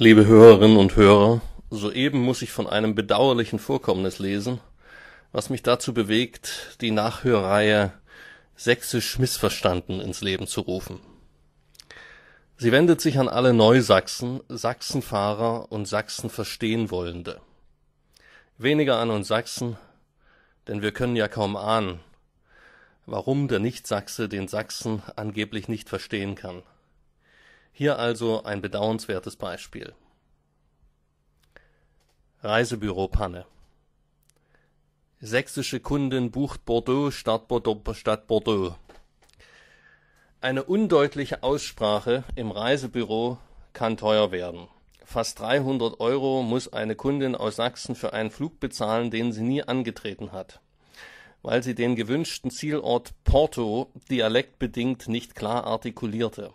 Liebe Hörerinnen und Hörer, soeben muss ich von einem bedauerlichen Vorkommnis lesen, was mich dazu bewegt, die Nachhörreihe Sächsisch missverstanden ins Leben zu rufen. Sie wendet sich an alle Neusachsen, Sachsenfahrer und Sachsen verstehen Wollende. Weniger an uns Sachsen, denn wir können ja kaum ahnen, warum der Nichtsachse den Sachsen angeblich nicht verstehen kann. Hier also ein bedauernswertes Beispiel. Reisebüro-Panne. Sächsische Kundin bucht Bordeaux statt Bordeaux. Statt Bordeaux. Eine undeutliche Aussprache im Reisebüro kann teuer werden. Fast 300 Euro muss eine Kundin aus Sachsen für einen Flug bezahlen, den sie nie angetreten hat, weil sie den gewünschten Zielort Porto dialektbedingt nicht klar artikulierte.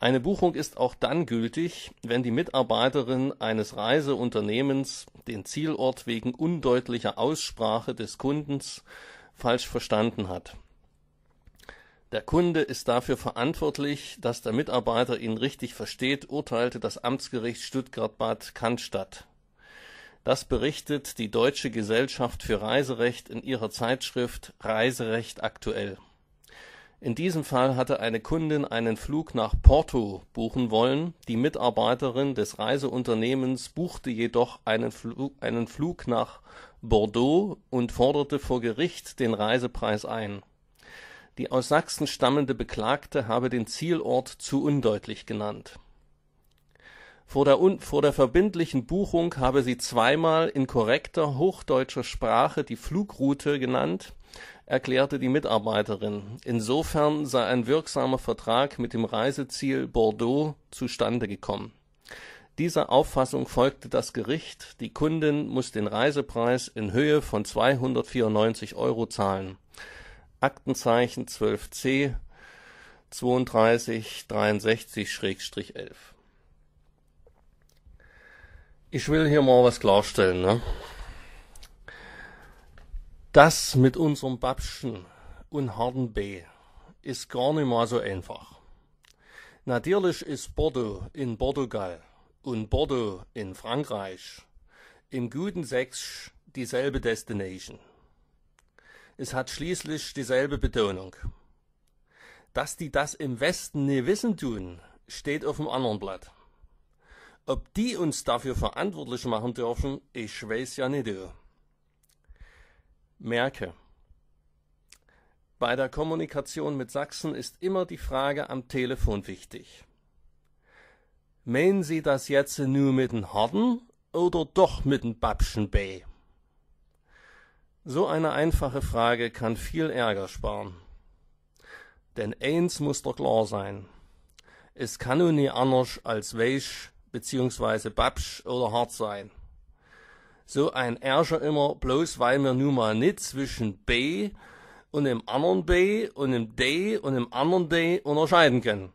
Eine Buchung ist auch dann gültig, wenn die Mitarbeiterin eines Reiseunternehmens den Zielort wegen undeutlicher Aussprache des Kundens falsch verstanden hat. Der Kunde ist dafür verantwortlich, dass der Mitarbeiter ihn richtig versteht, urteilte das Amtsgericht Stuttgart-Bad Cannstatt. Das berichtet die Deutsche Gesellschaft für Reiserecht in ihrer Zeitschrift Reiserecht aktuell in diesem Fall hatte eine Kundin einen Flug nach Porto buchen wollen, die Mitarbeiterin des Reiseunternehmens buchte jedoch einen, Fl einen Flug nach Bordeaux und forderte vor Gericht den Reisepreis ein. Die aus Sachsen stammende Beklagte habe den Zielort zu undeutlich genannt vor der, vor der verbindlichen Buchung habe sie zweimal in korrekter hochdeutscher Sprache die Flugroute genannt, erklärte die Mitarbeiterin. Insofern sei ein wirksamer Vertrag mit dem Reiseziel Bordeaux zustande gekommen. Dieser Auffassung folgte das Gericht, die Kundin muss den Reisepreis in Höhe von 294 Euro zahlen. Aktenzeichen 12c 3263-11 ich will hier mal was klarstellen. Ne? Das mit unserem Babschen und harten B ist gar nicht mal so einfach. Natürlich ist Bordeaux in Portugal und Bordeaux in Frankreich im guten Sächsisch dieselbe Destination. Es hat schließlich dieselbe Betonung. Dass die das im Westen nie wissen tun, steht auf dem anderen Blatt. Ob die uns dafür verantwortlich machen dürfen, ich weiß ja nicht. Merke. Bei der Kommunikation mit Sachsen ist immer die Frage am Telefon wichtig. Meinen Sie das jetzt nur mit den Harden oder doch mit den Babschen B? So eine einfache Frage kann viel Ärger sparen. Denn eins muss doch klar sein. Es kann nun nie anders als weich, beziehungsweise Babsch oder Hart sein. So ein Ärscher immer, bloß weil wir nun mal nicht zwischen B und dem anderen B und dem D und dem anderen D unterscheiden können.